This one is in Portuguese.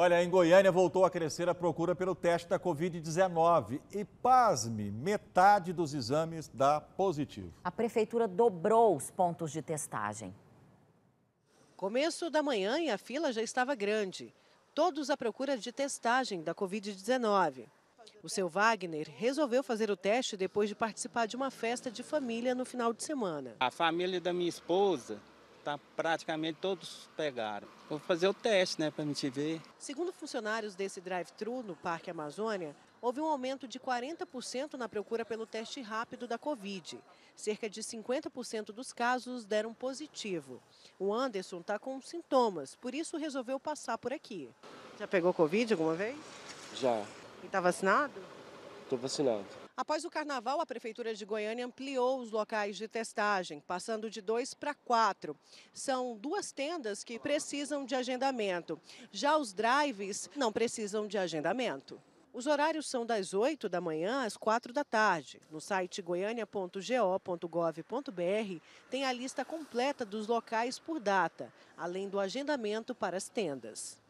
Olha, em Goiânia voltou a crescer a procura pelo teste da Covid-19 e, pasme, metade dos exames dá positivo. A prefeitura dobrou os pontos de testagem. Começo da manhã e a fila já estava grande. Todos à procura de testagem da Covid-19. O seu Wagner resolveu fazer o teste depois de participar de uma festa de família no final de semana. A família da minha esposa Tá praticamente todos pegaram. Vou fazer o teste, né, para a gente ver. Segundo funcionários desse drive-thru no Parque Amazônia, houve um aumento de 40% na procura pelo teste rápido da Covid. Cerca de 50% dos casos deram positivo. O Anderson está com sintomas, por isso resolveu passar por aqui. Já pegou Covid alguma vez? Já. E está vacinado? Estou vacinado. Após o carnaval, a Prefeitura de Goiânia ampliou os locais de testagem, passando de dois para quatro. São duas tendas que precisam de agendamento. Já os drives não precisam de agendamento. Os horários são das 8 da manhã às 4 da tarde. No site goiania.go.gov.br tem a lista completa dos locais por data, além do agendamento para as tendas.